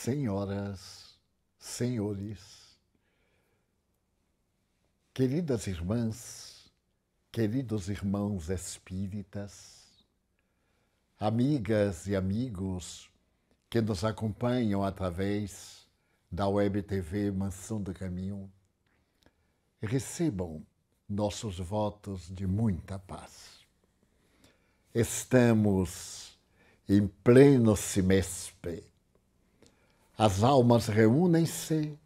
senhoras, senhores, queridas irmãs, queridos irmãos espíritas, amigas e amigos que nos acompanham através da Web TV Mansão do Caminho, recebam nossos votos de muita paz. Estamos em pleno semestre as almas reúnem-se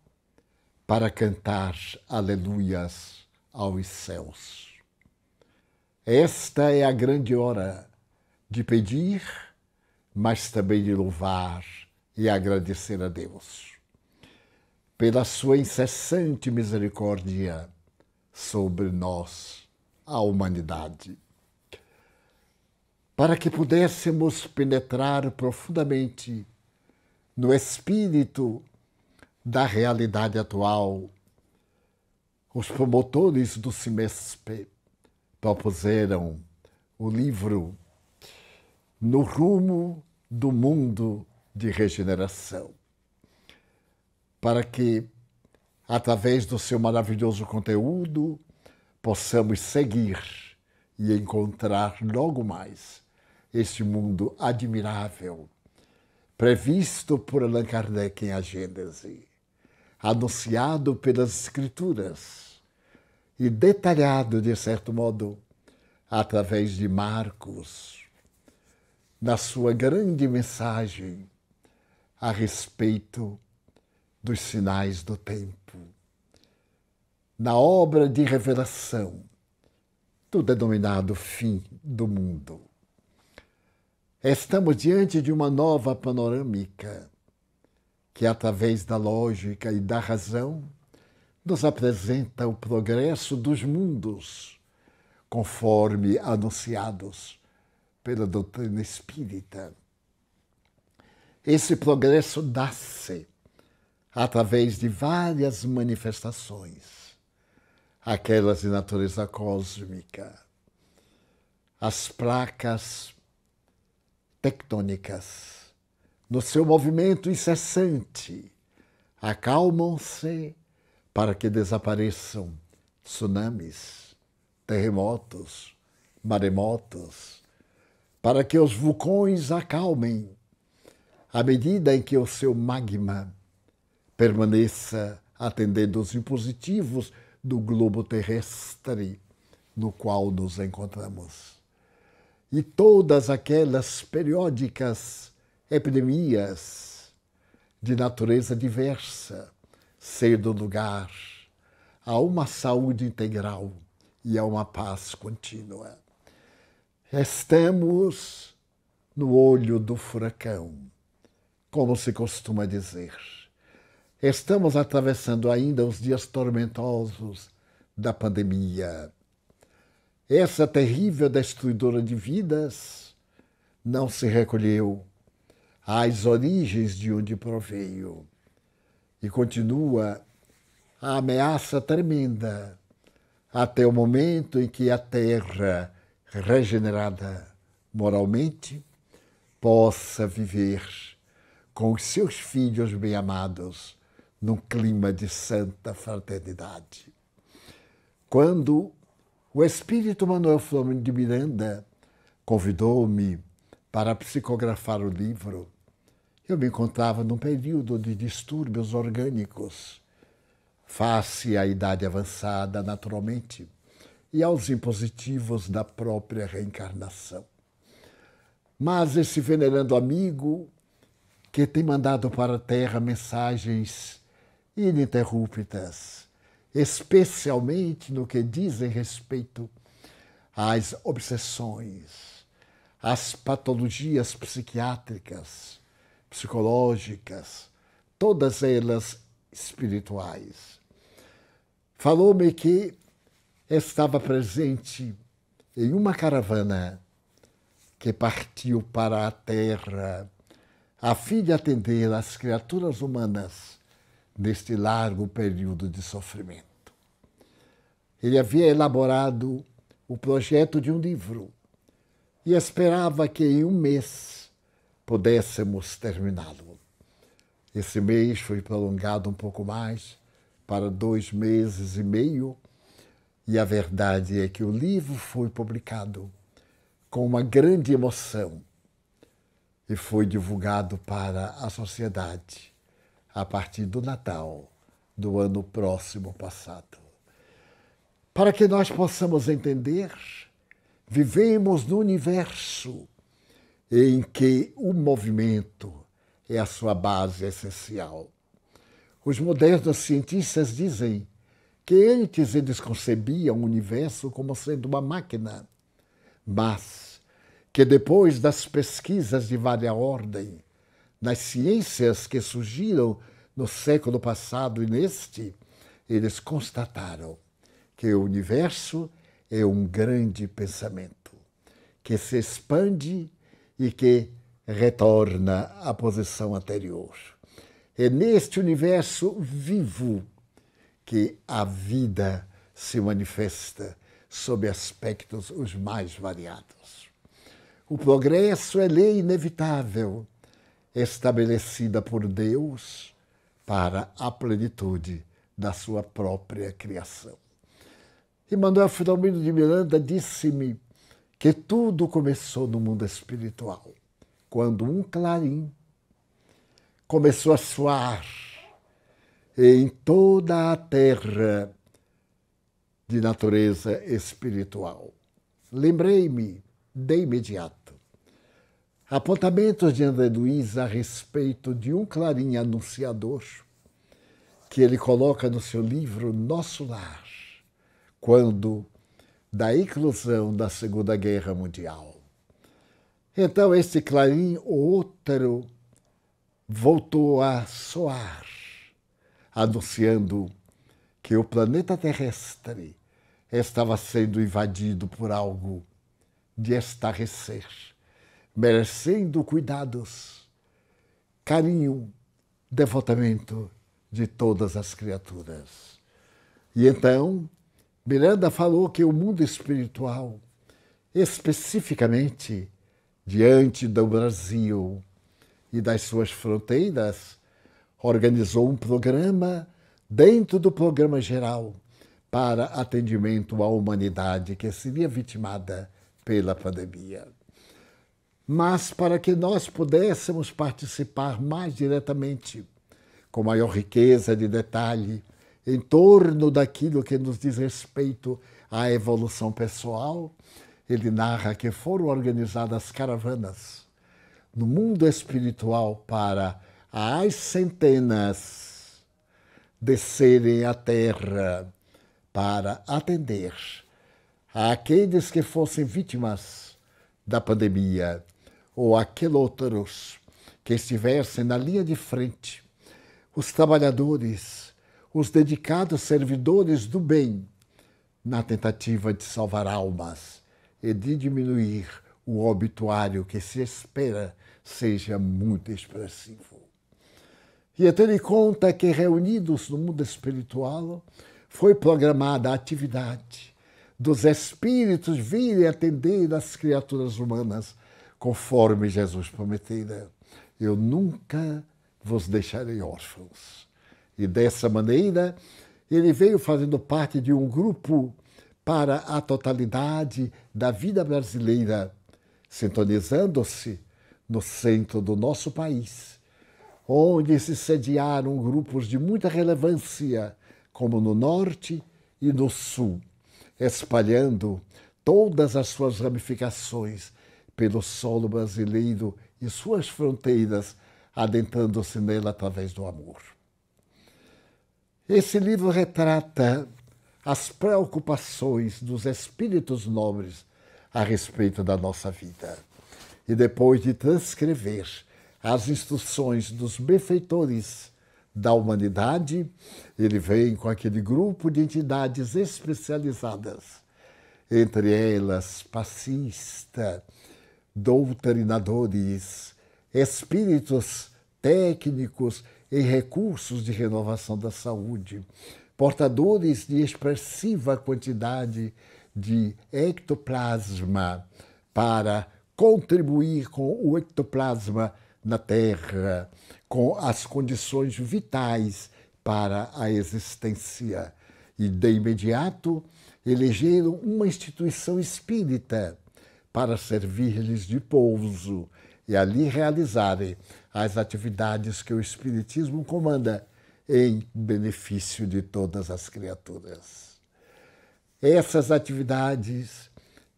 para cantar aleluias aos céus. Esta é a grande hora de pedir, mas também de louvar e agradecer a Deus. Pela sua incessante misericórdia sobre nós, a humanidade. Para que pudéssemos penetrar profundamente no espírito da realidade atual. Os promotores do CIMESP propuseram o livro No Rumo do Mundo de Regeneração, para que, através do seu maravilhoso conteúdo, possamos seguir e encontrar logo mais este mundo admirável previsto por Allan Kardec em A Gênese, anunciado pelas Escrituras e detalhado, de certo modo, através de Marcos, na sua grande mensagem a respeito dos sinais do tempo. Na obra de revelação do denominado fim do mundo. Estamos diante de uma nova panorâmica que, através da lógica e da razão, nos apresenta o progresso dos mundos, conforme anunciados pela doutrina espírita. Esse progresso dá-se através de várias manifestações, aquelas de natureza cósmica, as placas tectônicas. No seu movimento incessante, acalmam-se para que desapareçam tsunamis, terremotos, maremotos, para que os vulcões acalmem à medida em que o seu magma permaneça atendendo os impositivos do globo terrestre no qual nos encontramos e todas aquelas periódicas epidemias de natureza diversa, cedo lugar a uma saúde integral e a uma paz contínua. Estamos no olho do furacão, como se costuma dizer. Estamos atravessando ainda os dias tormentosos da pandemia essa terrível destruidora de vidas, não se recolheu às origens de onde proveio. E continua a ameaça tremenda até o momento em que a Terra, regenerada moralmente, possa viver com os seus filhos bem-amados num clima de santa fraternidade. Quando o espírito Manuel Flamengo de Miranda convidou-me para psicografar o livro. Eu me encontrava num período de distúrbios orgânicos, face à idade avançada, naturalmente, e aos impositivos da própria reencarnação. Mas esse venerando amigo, que tem mandado para a Terra mensagens ininterruptas, especialmente no que dizem respeito às obsessões, às patologias psiquiátricas, psicológicas, todas elas espirituais. Falou-me que estava presente em uma caravana que partiu para a terra a fim de atender às criaturas humanas neste largo período de sofrimento. Ele havia elaborado o projeto de um livro e esperava que em um mês pudéssemos terminá-lo. Esse mês foi prolongado um pouco mais, para dois meses e meio, e a verdade é que o livro foi publicado com uma grande emoção e foi divulgado para a sociedade a partir do Natal do ano próximo passado. Para que nós possamos entender, vivemos no universo em que o movimento é a sua base essencial. Os modernos cientistas dizem que antes eles concebiam o universo como sendo uma máquina, mas que depois das pesquisas de várias ordem nas ciências que surgiram no século passado e neste, eles constataram que o universo é um grande pensamento que se expande e que retorna à posição anterior. É neste universo vivo que a vida se manifesta sob aspectos os mais variados. O progresso é lei inevitável estabelecida por Deus para a plenitude da sua própria criação. E Manuel Filomeno de Miranda disse-me que tudo começou no mundo espiritual, quando um clarim começou a soar em toda a terra de natureza espiritual. Lembrei-me de imediato Apontamentos de André Luiz a respeito de um clarim anunciador que ele coloca no seu livro Nosso Lar, quando da inclusão da Segunda Guerra Mundial. Então, este clarim outro voltou a soar, anunciando que o planeta terrestre estava sendo invadido por algo de estarrecer merecendo cuidados, carinho, devotamento de todas as criaturas. E então, Miranda falou que o mundo espiritual, especificamente diante do Brasil e das suas fronteiras, organizou um programa dentro do programa geral para atendimento à humanidade que seria vitimada pela pandemia mas para que nós pudéssemos participar mais diretamente, com maior riqueza de detalhe, em torno daquilo que nos diz respeito à evolução pessoal, ele narra que foram organizadas caravanas no mundo espiritual para as centenas descerem à terra para atender àqueles que fossem vítimas da pandemia ou aquele outros que estivessem na linha de frente, os trabalhadores, os dedicados servidores do bem, na tentativa de salvar almas e de diminuir o obituário que se espera seja muito expressivo. E então em conta que, reunidos no mundo espiritual, foi programada a atividade dos espíritos virem atender as criaturas humanas conforme Jesus prometera, eu nunca vos deixarei órfãos. E dessa maneira, ele veio fazendo parte de um grupo para a totalidade da vida brasileira, sintonizando-se no centro do nosso país, onde se sediaram grupos de muita relevância, como no Norte e no Sul, espalhando todas as suas ramificações pelo solo brasileiro e suas fronteiras, adentrando-se nela através do amor. Esse livro retrata as preocupações dos espíritos nobres a respeito da nossa vida. E depois de transcrever as instruções dos benfeitores da humanidade, ele vem com aquele grupo de entidades especializadas, entre elas Passista, doutrinadores, espíritos técnicos e recursos de renovação da saúde, portadores de expressiva quantidade de ectoplasma para contribuir com o ectoplasma na Terra, com as condições vitais para a existência. E, de imediato, elegeram uma instituição espírita para servir-lhes de pouso e ali realizarem as atividades que o Espiritismo comanda em benefício de todas as criaturas. Essas atividades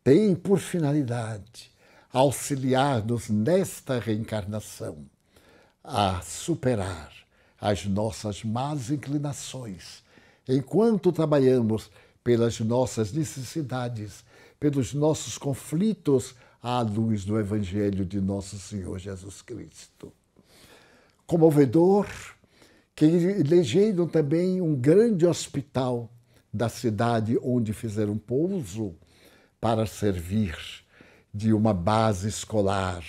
têm por finalidade auxiliar-nos nesta reencarnação a superar as nossas más inclinações, enquanto trabalhamos pelas nossas necessidades pelos nossos conflitos à luz do Evangelho de Nosso Senhor Jesus Cristo. Comovedor, que elegeram também um grande hospital da cidade onde fizeram pouso para servir de uma base escolar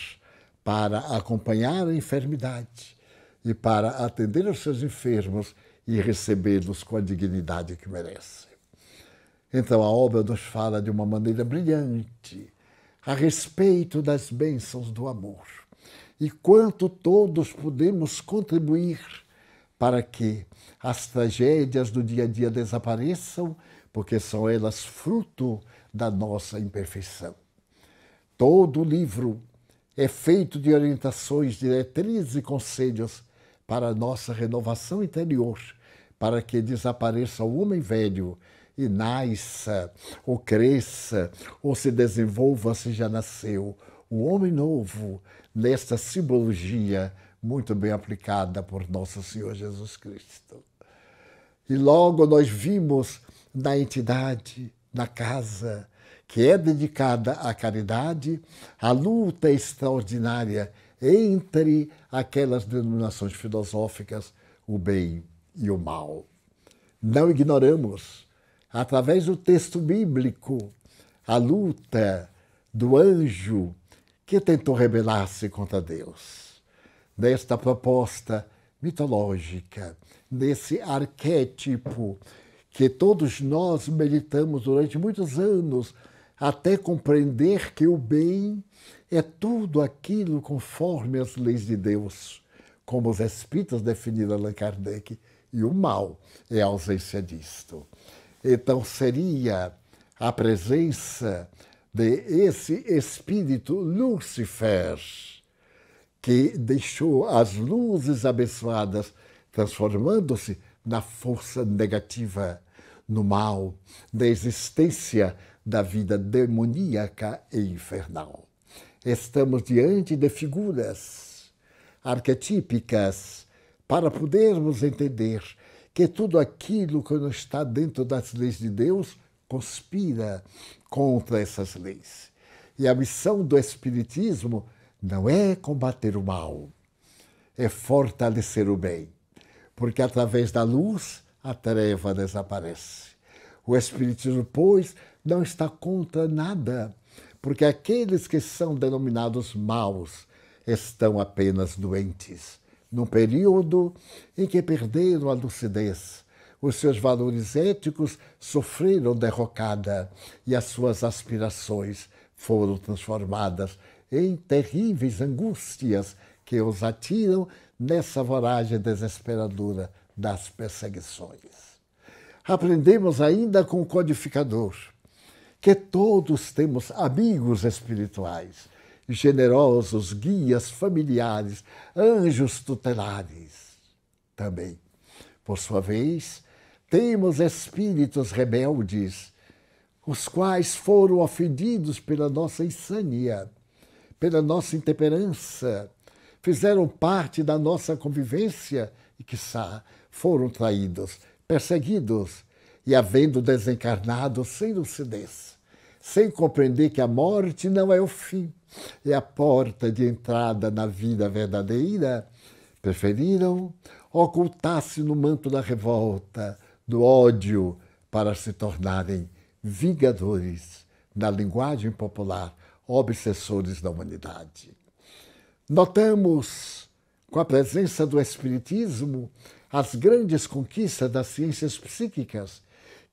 para acompanhar a enfermidade e para atender os seus enfermos e recebê-los com a dignidade que merecem. Então a obra nos fala de uma maneira brilhante a respeito das bênçãos do amor e quanto todos podemos contribuir para que as tragédias do dia a dia desapareçam, porque são elas fruto da nossa imperfeição. Todo o livro é feito de orientações, diretrizes e conselhos para a nossa renovação interior, para que desapareça o homem velho e nasça, ou cresça, ou se desenvolva se já nasceu. O homem novo, nesta simbologia muito bem aplicada por Nosso Senhor Jesus Cristo. E logo nós vimos na entidade, na casa, que é dedicada à caridade, a luta extraordinária entre aquelas denominações filosóficas, o bem e o mal. Não ignoramos através do texto bíblico, a luta do anjo que tentou rebelar-se contra Deus. Nesta proposta mitológica, nesse arquétipo que todos nós meditamos durante muitos anos, até compreender que o bem é tudo aquilo conforme as leis de Deus, como os espíritas definiram Allan Kardec, e o mal é a ausência disto. Então seria a presença de esse espírito Lúcifer que deixou as luzes abençoadas transformando-se na força negativa, no mal, na existência da vida demoníaca e infernal. Estamos diante de figuras arquetípicas para podermos entender que tudo aquilo que não está dentro das leis de Deus conspira contra essas leis. E a missão do Espiritismo não é combater o mal, é fortalecer o bem, porque através da luz a treva desaparece. O Espiritismo, pois, não está contra nada, porque aqueles que são denominados maus estão apenas doentes num período em que perderam a lucidez. Os seus valores éticos sofreram derrocada e as suas aspirações foram transformadas em terríveis angústias que os atiram nessa voragem desesperadora das perseguições. Aprendemos ainda com o codificador que todos temos amigos espirituais generosos, guias familiares, anjos tutelares. Também, por sua vez, temos espíritos rebeldes, os quais foram ofendidos pela nossa insânia, pela nossa intemperança, fizeram parte da nossa convivência e, quiçá, foram traídos, perseguidos e, havendo desencarnado sem lucidez, sem compreender que a morte não é o fim, é a porta de entrada na vida verdadeira, preferiram ocultar-se no manto da revolta, do ódio, para se tornarem vingadores, na linguagem popular, obsessores da humanidade. Notamos, com a presença do Espiritismo, as grandes conquistas das ciências psíquicas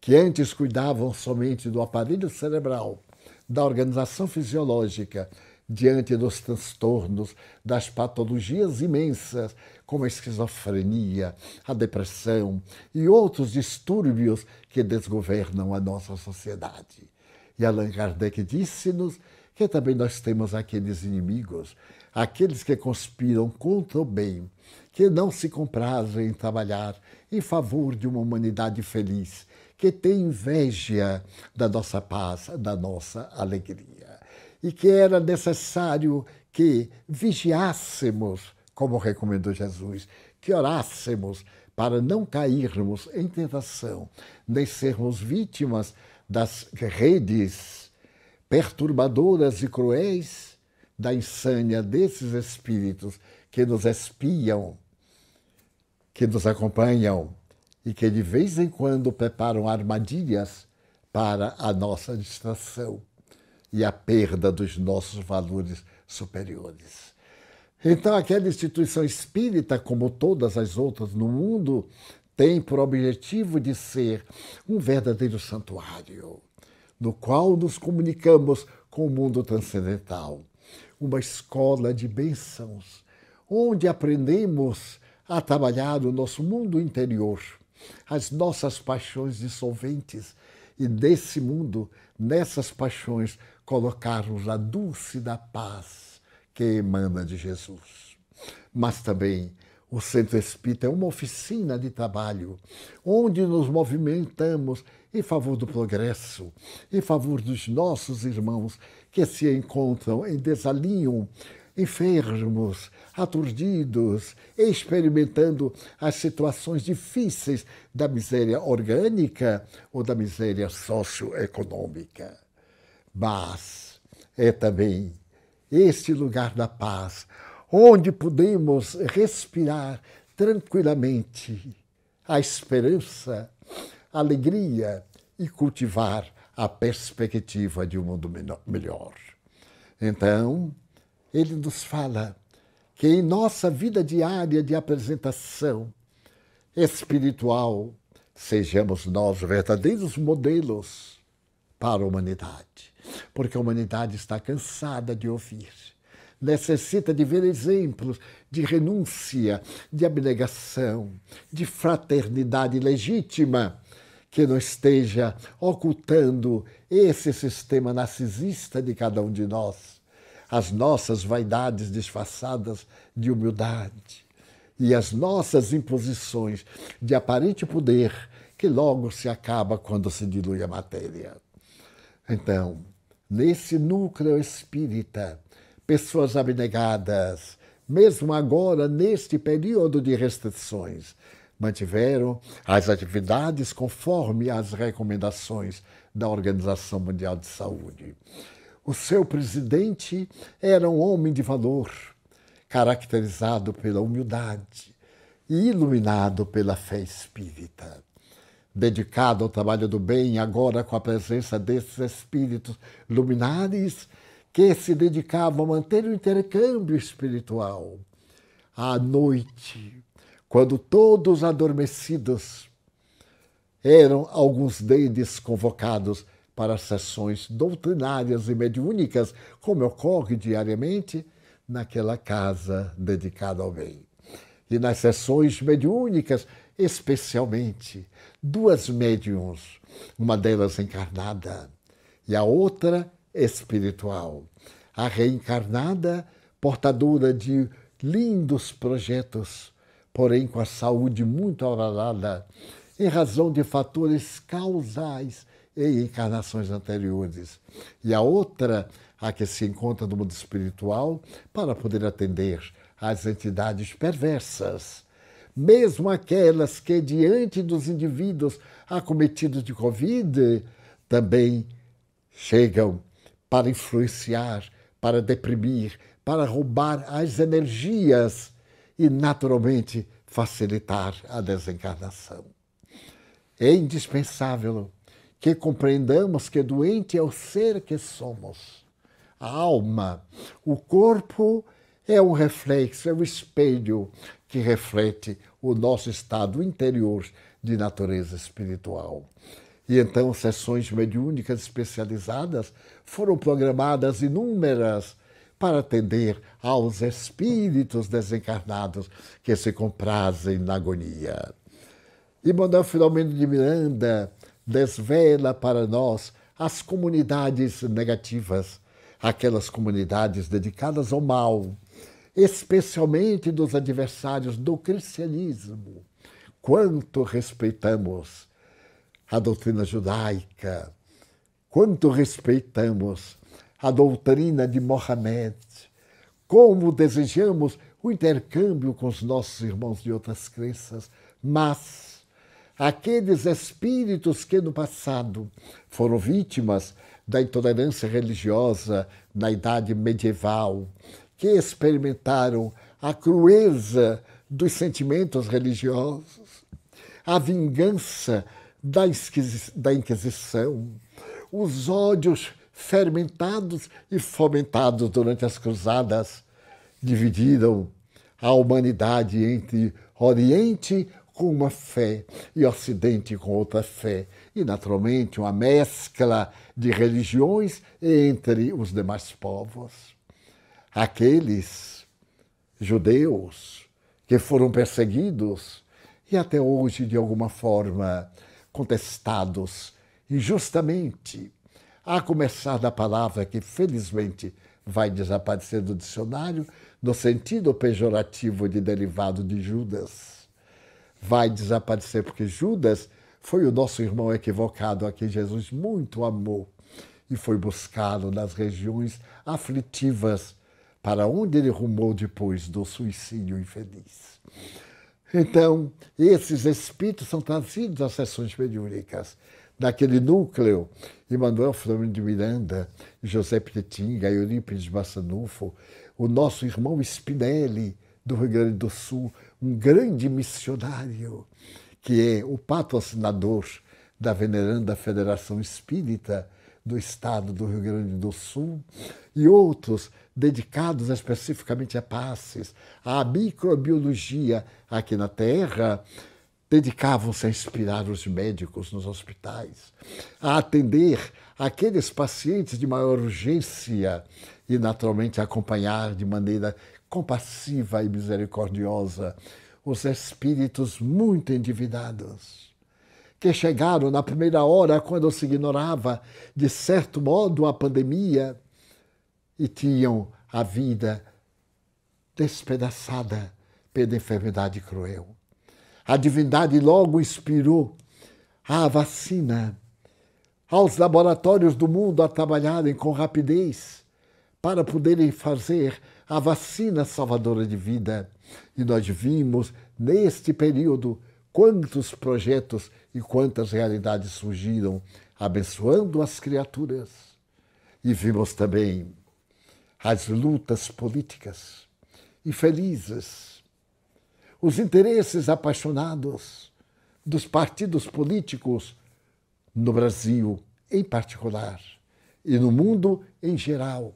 que antes cuidavam somente do aparelho cerebral, da organização fisiológica, diante dos transtornos, das patologias imensas, como a esquizofrenia, a depressão e outros distúrbios que desgovernam a nossa sociedade. E Allan Kardec disse-nos que também nós temos aqueles inimigos, aqueles que conspiram contra o bem, que não se comprazem em trabalhar em favor de uma humanidade feliz que tem inveja da nossa paz, da nossa alegria, e que era necessário que vigiássemos, como recomendou Jesus, que orássemos para não cairmos em tentação, nem sermos vítimas das redes perturbadoras e cruéis da insânia desses espíritos que nos espiam, que nos acompanham e que de vez em quando preparam armadilhas para a nossa distração e a perda dos nossos valores superiores. Então, aquela instituição espírita, como todas as outras no mundo, tem por objetivo de ser um verdadeiro santuário, no qual nos comunicamos com o mundo transcendental, uma escola de bênçãos, onde aprendemos a trabalhar o nosso mundo interior as nossas paixões dissolventes e desse mundo, nessas paixões, colocarmos a dulce da paz que emana de Jesus. Mas também o Centro Espírita é uma oficina de trabalho onde nos movimentamos em favor do progresso, em favor dos nossos irmãos que se encontram em desalinho enfermos, aturdidos, experimentando as situações difíceis da miséria orgânica ou da miséria socioeconômica. Mas é também este lugar da paz onde podemos respirar tranquilamente a esperança, a alegria e cultivar a perspectiva de um mundo melhor. Então, ele nos fala que em nossa vida diária de apresentação espiritual sejamos nós verdadeiros modelos para a humanidade, porque a humanidade está cansada de ouvir necessita de ver exemplos de renúncia, de abnegação, de fraternidade legítima, que não esteja ocultando esse sistema narcisista de cada um de nós as nossas vaidades disfarçadas de humildade e as nossas imposições de aparente poder que logo se acaba quando se dilui a matéria. Então, nesse núcleo espírita, pessoas abnegadas, mesmo agora neste período de restrições, mantiveram as atividades conforme as recomendações da Organização Mundial de Saúde. O seu presidente era um homem de valor, caracterizado pela humildade e iluminado pela fé espírita. Dedicado ao trabalho do bem, agora com a presença desses espíritos luminares que se dedicavam a manter o intercâmbio espiritual. À noite, quando todos adormecidos, eram alguns deles convocados para sessões doutrinárias e mediúnicas, como ocorre diariamente naquela casa dedicada ao bem. E nas sessões mediúnicas, especialmente, duas médiums, uma delas encarnada e a outra espiritual. A reencarnada, portadora de lindos projetos, porém com a saúde muito abalada, em razão de fatores causais e encarnações anteriores. E a outra, a que se encontra no mundo espiritual, para poder atender às entidades perversas, mesmo aquelas que, diante dos indivíduos acometidos de Covid, também chegam para influenciar, para deprimir, para roubar as energias e, naturalmente, facilitar a desencarnação. É indispensável que compreendamos que doente é o ser que somos, a alma. O corpo é um reflexo, é o um espelho que reflete o nosso estado interior de natureza espiritual. E então, sessões mediúnicas especializadas foram programadas inúmeras para atender aos espíritos desencarnados que se comprazem na agonia. E Manuel Filomeno de Miranda desvela para nós as comunidades negativas, aquelas comunidades dedicadas ao mal, especialmente dos adversários do cristianismo. Quanto respeitamos a doutrina judaica, quanto respeitamos a doutrina de Mohammed, como desejamos o intercâmbio com os nossos irmãos de outras crenças, mas aqueles espíritos que no passado foram vítimas da intolerância religiosa na idade medieval, que experimentaram a crueza dos sentimentos religiosos, a vingança da, da Inquisição, os ódios fermentados e fomentados durante as cruzadas dividiram a humanidade entre Oriente, com uma fé e Ocidente com outra fé, e naturalmente uma mescla de religiões entre os demais povos. Aqueles judeus que foram perseguidos e até hoje, de alguma forma, contestados injustamente, a começar da palavra que, felizmente, vai desaparecer do dicionário, no sentido pejorativo de derivado de Judas vai desaparecer, porque Judas foi o nosso irmão equivocado a quem Jesus muito amou e foi buscá-lo nas regiões aflitivas, para onde ele rumou depois do suicídio infeliz. Então, esses espíritos são trazidos às sessões mediúnicas, daquele núcleo, Emmanuel Flamengo de Miranda, José Pretinga, Eurípides Massanufo, o nosso irmão Spinelli, do Rio Grande do Sul, um grande missionário, que é o patrocinador da Veneranda Federação Espírita do Estado do Rio Grande do Sul, e outros dedicados especificamente a passes, à microbiologia aqui na Terra, dedicavam-se a inspirar os médicos nos hospitais, a atender aqueles pacientes de maior urgência e, naturalmente, acompanhar de maneira compassiva e misericordiosa os espíritos muito endividados, que chegaram na primeira hora, quando se ignorava, de certo modo, a pandemia e tinham a vida despedaçada pela enfermidade cruel. A divindade logo inspirou a vacina aos laboratórios do mundo a trabalharem com rapidez para poderem fazer a vacina salvadora de vida. E nós vimos, neste período, quantos projetos e quantas realidades surgiram, abençoando as criaturas. E vimos também as lutas políticas infelizes, os interesses apaixonados dos partidos políticos no Brasil em particular e no mundo em geral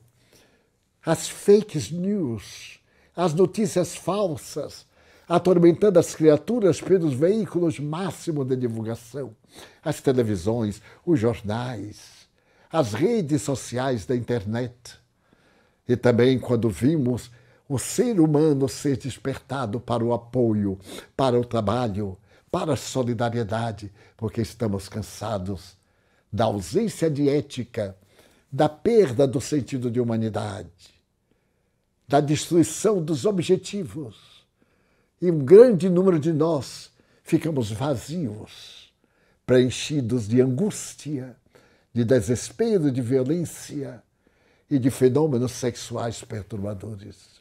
as fake news, as notícias falsas, atormentando as criaturas pelos veículos máximos de divulgação, as televisões, os jornais, as redes sociais da internet. E também quando vimos o ser humano ser despertado para o apoio, para o trabalho, para a solidariedade, porque estamos cansados da ausência de ética da perda do sentido de humanidade, da destruição dos objetivos. E um grande número de nós ficamos vazios, preenchidos de angústia, de desespero, de violência e de fenômenos sexuais perturbadores.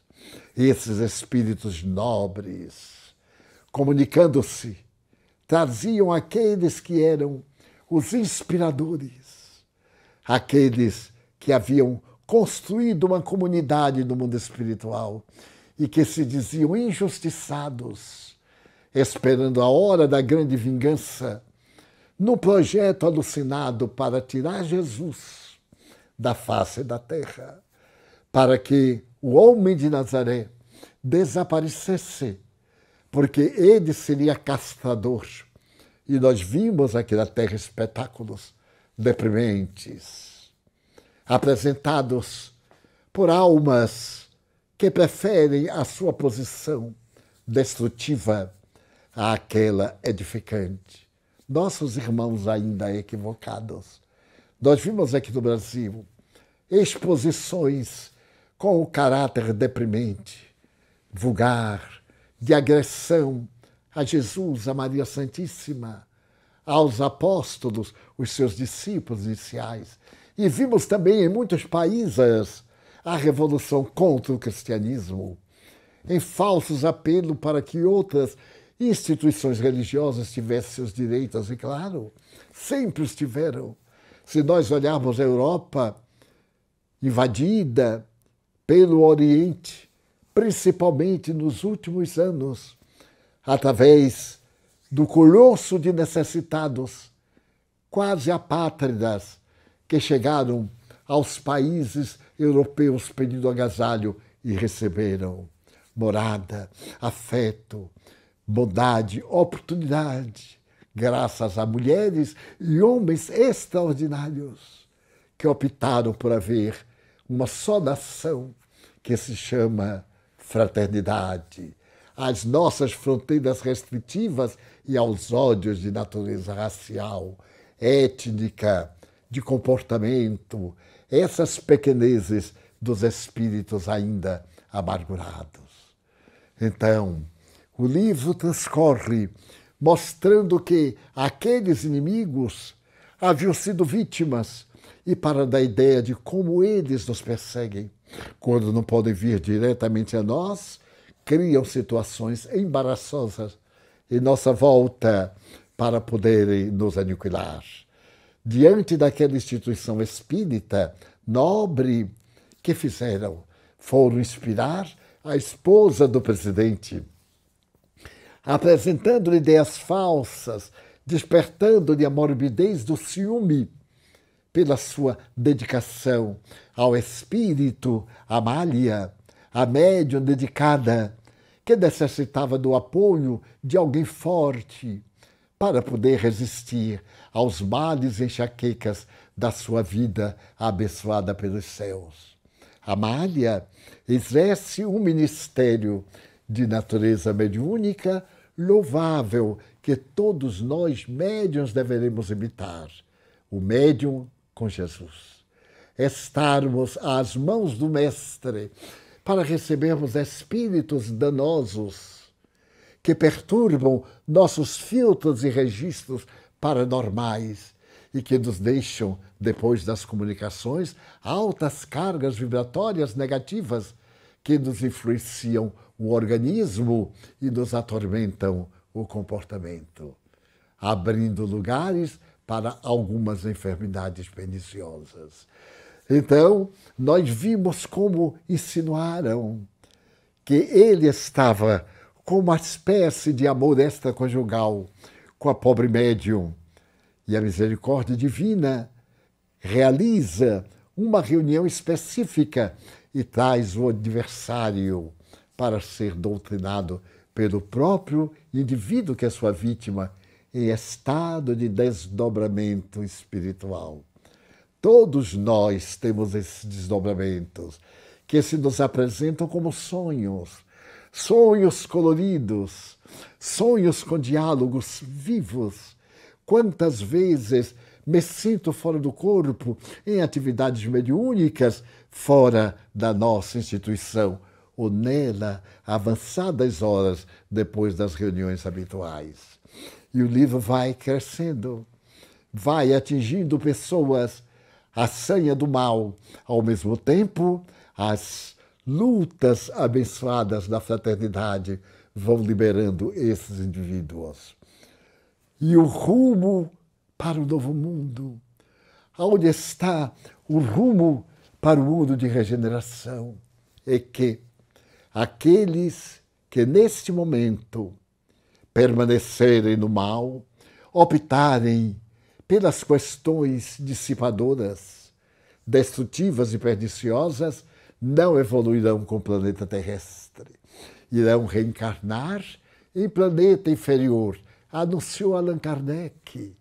E esses espíritos nobres, comunicando-se, traziam aqueles que eram os inspiradores aqueles que haviam construído uma comunidade no mundo espiritual e que se diziam injustiçados, esperando a hora da grande vingança, no projeto alucinado para tirar Jesus da face da terra, para que o homem de Nazaré desaparecesse, porque ele seria castrador. E nós vimos aqui na terra espetáculos deprimentes, apresentados por almas que preferem a sua posição destrutiva àquela edificante. Nossos irmãos ainda equivocados. Nós vimos aqui no Brasil exposições com o caráter deprimente, vulgar, de agressão a Jesus, a Maria Santíssima, aos apóstolos, os seus discípulos iniciais. E vimos também em muitos países a revolução contra o cristianismo, em falsos apelos para que outras instituições religiosas tivessem seus direitos, e claro, sempre os tiveram. Se nós olharmos a Europa invadida pelo Oriente, principalmente nos últimos anos, através do colosso de necessitados, quase apátridas, que chegaram aos países europeus pedindo agasalho e receberam morada, afeto, bondade, oportunidade, graças a mulheres e homens extraordinários que optaram por haver uma só nação que se chama fraternidade. As nossas fronteiras restritivas e aos ódios de natureza racial, étnica, de comportamento, essas pequenezes dos espíritos ainda amargurados. Então, o livro transcorre mostrando que aqueles inimigos haviam sido vítimas e para dar ideia de como eles nos perseguem. Quando não podem vir diretamente a nós, criam situações embaraçosas e nossa volta para poderem nos aniquilar. Diante daquela instituição espírita nobre que fizeram, foram inspirar a esposa do presidente, apresentando-lhe ideias falsas, despertando-lhe a morbidez do ciúme pela sua dedicação ao espírito Amália, a médium dedicada que necessitava do apoio de alguém forte para poder resistir aos males e enxaquecas da sua vida abençoada pelos céus. Amália exerce um ministério de natureza mediúnica louvável que todos nós médiums deveremos imitar. O médium com Jesus. Estarmos às mãos do Mestre para recebermos espíritos danosos que perturbam nossos filtros e registros paranormais e que nos deixam, depois das comunicações, altas cargas vibratórias negativas que nos influenciam o organismo e nos atormentam o comportamento, abrindo lugares para algumas enfermidades perniciosas. Então, nós vimos como insinuaram que ele estava com uma espécie de amor extraconjugal com a pobre médium. E a misericórdia divina realiza uma reunião específica e traz o adversário para ser doutrinado pelo próprio indivíduo que é sua vítima em estado de desdobramento espiritual. Todos nós temos esses desdobramentos que se nos apresentam como sonhos, sonhos coloridos, sonhos com diálogos vivos. Quantas vezes me sinto fora do corpo, em atividades mediúnicas, fora da nossa instituição, ou nela, avançadas horas depois das reuniões habituais. E o livro vai crescendo, vai atingindo pessoas a sanha do mal, ao mesmo tempo, as lutas abençoadas da fraternidade vão liberando esses indivíduos. E o rumo para o novo mundo, onde está o rumo para o mundo de regeneração, é que aqueles que neste momento permanecerem no mal, optarem pelas questões dissipadoras, destrutivas e perniciosas, não evoluirão com o planeta terrestre. Irão reencarnar em planeta inferior, anunciou Allan Kardec,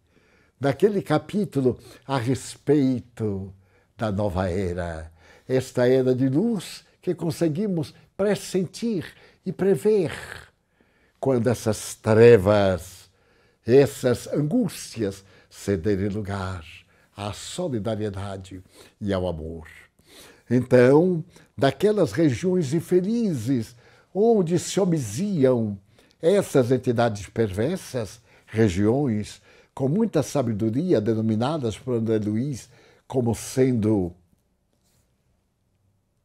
naquele capítulo a respeito da nova era, esta era de luz que conseguimos pressentir e prever. Quando essas trevas, essas angústias, cederem lugar à solidariedade e ao amor. Então, daquelas regiões infelizes onde se obsiam essas entidades perversas, regiões com muita sabedoria denominadas por André Luiz como sendo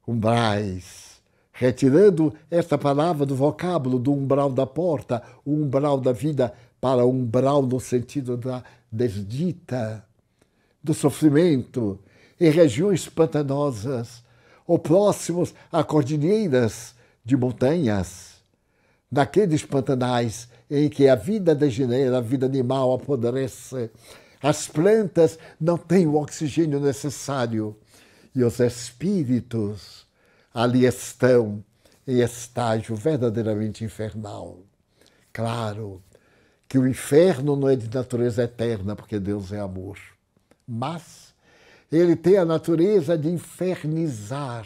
umbrais, retirando esta palavra do vocábulo do umbral da porta, o umbral da vida para um umbral no sentido da desdita, do sofrimento, em regiões pantanosas ou próximos a cordilheiras de montanhas, naqueles pantanais em que a vida degenera, a vida animal apodrece, as plantas não têm o oxigênio necessário e os espíritos ali estão em estágio verdadeiramente infernal. Claro, que o inferno não é de natureza eterna, porque Deus é amor. Mas ele tem a natureza de infernizar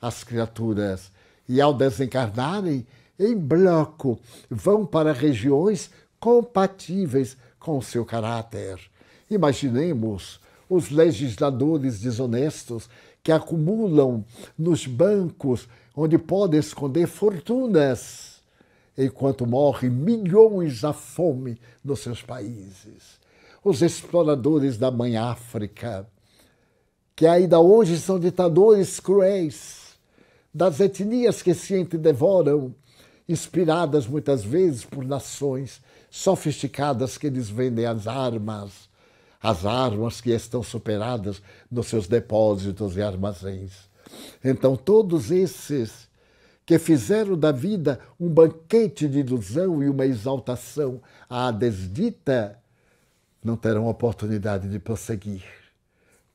as criaturas e, ao desencarnarem, em bloco, vão para regiões compatíveis com o seu caráter. Imaginemos os legisladores desonestos que acumulam nos bancos onde podem esconder fortunas enquanto morrem milhões à fome nos seus países. Os exploradores da mãe África, que ainda hoje são ditadores cruéis, das etnias que se entredevoram, inspiradas muitas vezes por nações sofisticadas que lhes vendem as armas, as armas que estão superadas nos seus depósitos e armazéns. Então, todos esses que fizeram da vida um banquete de ilusão e uma exaltação à desdita, não terão oportunidade de prosseguir.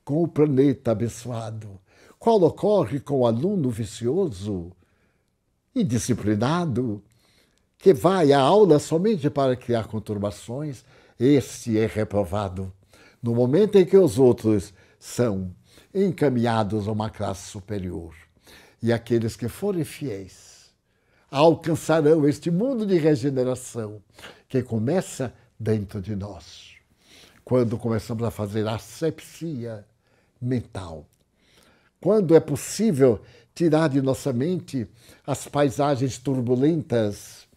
Com o planeta abençoado, qual ocorre com o aluno vicioso e disciplinado, que vai à aula somente para criar conturbações, este é reprovado. No momento em que os outros são encaminhados a uma classe superior. E aqueles que forem fiéis alcançarão este mundo de regeneração que começa dentro de nós. Quando começamos a fazer asepsia mental, quando é possível tirar de nossa mente as paisagens turbulentas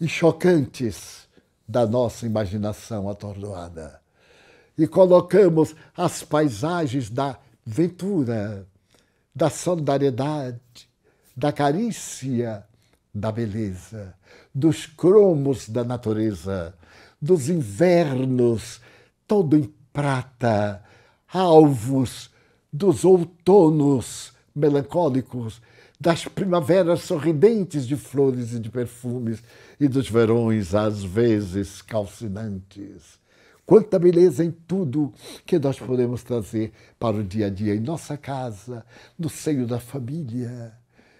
e chocantes da nossa imaginação atordoada. E colocamos as paisagens da ventura, da solidariedade, da carícia, da beleza, dos cromos da natureza, dos invernos, todo em prata, alvos dos outonos melancólicos, das primaveras sorridentes de flores e de perfumes e dos verões às vezes calcinantes. Quanta beleza em tudo que nós podemos trazer para o dia a dia, em nossa casa, no seio da família,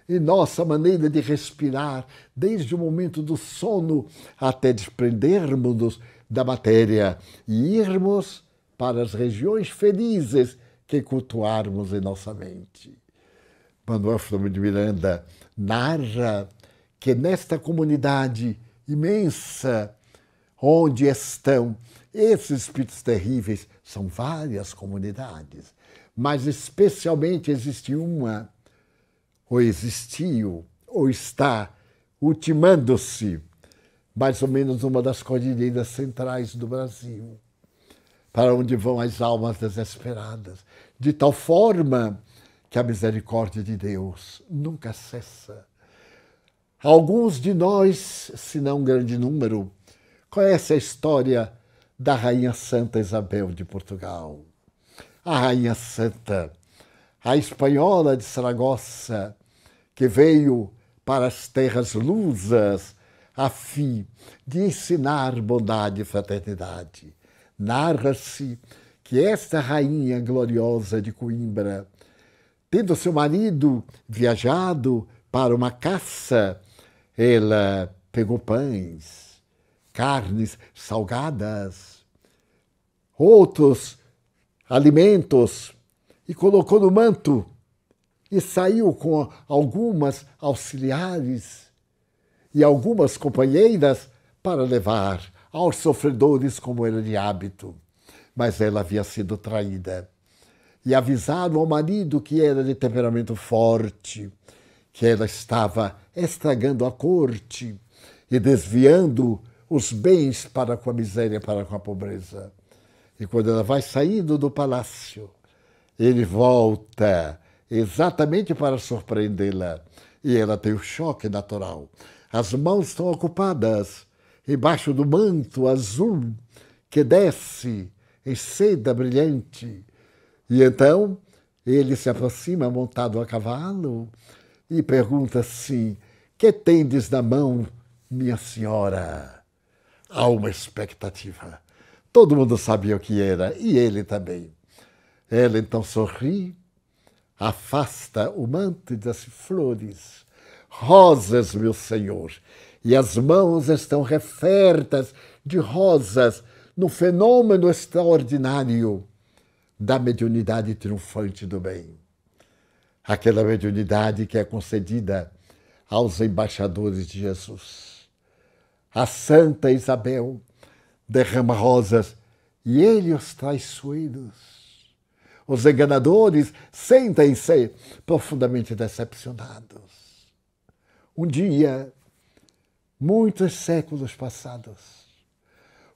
em nossa maneira de respirar, desde o momento do sono até desprendermos-nos da matéria e irmos para as regiões felizes que cultuarmos em nossa mente. Manuel Flamengo de Miranda narra que nesta comunidade imensa onde estão esses espíritos terríveis? São várias comunidades, mas especialmente existe uma, ou existiu, ou está ultimando-se, mais ou menos uma das cordilheiras centrais do Brasil, para onde vão as almas desesperadas, de tal forma que a misericórdia de Deus nunca cessa. Alguns de nós, se não um grande número, Conhece é a história da Rainha Santa Isabel de Portugal? A Rainha Santa, a espanhola de Saragossa, que veio para as terras lusas a fim de ensinar bondade e fraternidade. Narra-se que esta rainha gloriosa de Coimbra, tendo seu marido viajado para uma caça, ela pegou pães, carnes salgadas, outros alimentos, e colocou no manto, e saiu com algumas auxiliares e algumas companheiras para levar aos sofredores, como era de hábito. Mas ela havia sido traída. E avisaram ao marido, que era de temperamento forte, que ela estava estragando a corte e desviando os bens para com a miséria, para com a pobreza. E quando ela vai saindo do palácio, ele volta exatamente para surpreendê-la. E ela tem o choque natural. As mãos estão ocupadas embaixo do manto azul que desce em seda brilhante. E então ele se aproxima montado a cavalo e pergunta assim: Que tendes na mão, minha senhora? há uma expectativa. Todo mundo sabia o que era e ele também. Ela então sorri, afasta o manto das assim, flores. Rosas, meu senhor, e as mãos estão refertas de rosas no fenômeno extraordinário da mediunidade triunfante do bem. Aquela mediunidade que é concedida aos embaixadores de Jesus a Santa Isabel derrama rosas e ele os traiçoeiros, os enganadores, sentem-se profundamente decepcionados. Um dia, muitos séculos passados,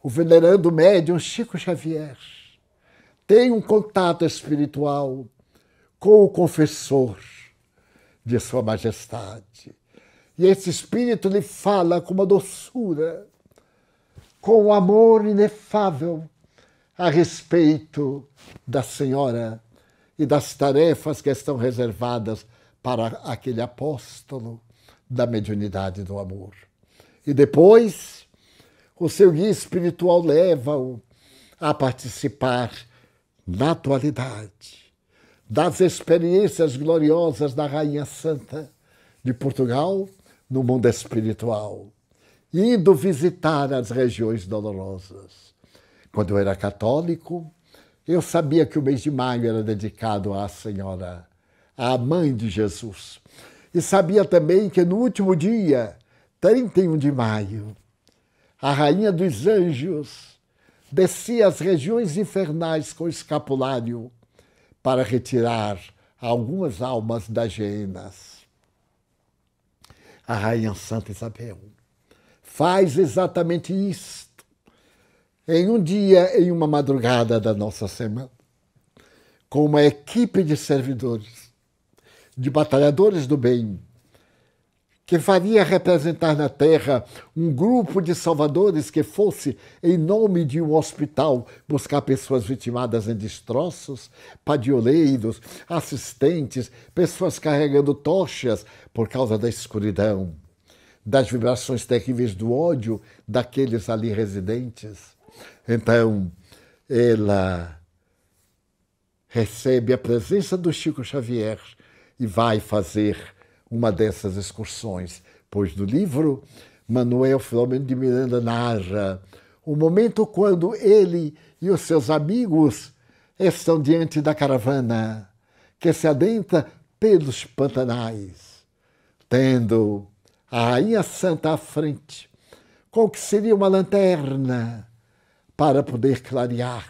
o venerando médium Chico Xavier tem um contato espiritual com o confessor de Sua Majestade, e esse Espírito lhe fala com uma doçura, com um amor inefável a respeito da Senhora e das tarefas que estão reservadas para aquele apóstolo da mediunidade do amor. E depois, o seu guia espiritual leva-o a participar na atualidade das experiências gloriosas da Rainha Santa de Portugal no mundo espiritual, indo visitar as regiões dolorosas. Quando eu era católico, eu sabia que o mês de maio era dedicado à Senhora, à Mãe de Jesus. E sabia também que no último dia, 31 de maio, a Rainha dos Anjos descia as regiões infernais com o escapulário para retirar algumas almas das genas a rainha Santa Isabel. Faz exatamente isto. Em um dia, em uma madrugada da nossa semana, com uma equipe de servidores, de batalhadores do bem, que faria representar na Terra um grupo de salvadores que fosse, em nome de um hospital, buscar pessoas vitimadas em destroços, padioleiros, assistentes, pessoas carregando tochas por causa da escuridão, das vibrações terríveis do ódio daqueles ali residentes. Então, ela recebe a presença do Chico Xavier e vai fazer uma dessas excursões, pois no livro, Manuel Filomeno de Miranda narra o momento quando ele e os seus amigos estão diante da caravana que se adentra pelos pantanais, tendo a Rainha Santa à frente, com o que seria uma lanterna para poder clarear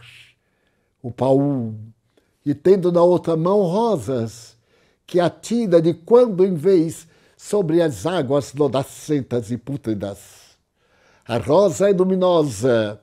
o paú, e tendo na outra mão rosas que atira de quando em vez sobre as águas lodacentas e pútridas. A rosa é luminosa,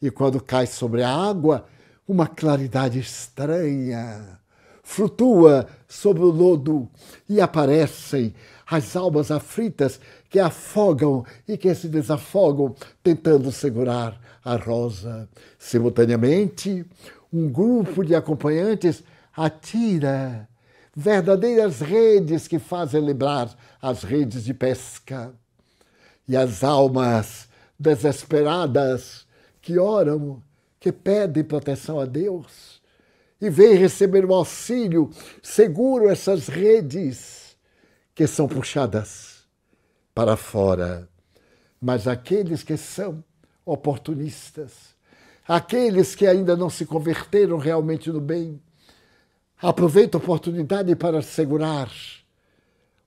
e quando cai sobre a água, uma claridade estranha. Flutua sobre o lodo e aparecem as almas aflitas que afogam e que se desafogam tentando segurar a rosa. Simultaneamente, um grupo de acompanhantes atira verdadeiras redes que fazem lembrar as redes de pesca. E as almas desesperadas que oram, que pedem proteção a Deus e vêm receber o um auxílio seguro essas redes que são puxadas para fora. Mas aqueles que são oportunistas, aqueles que ainda não se converteram realmente no bem, Aproveita a oportunidade para segurar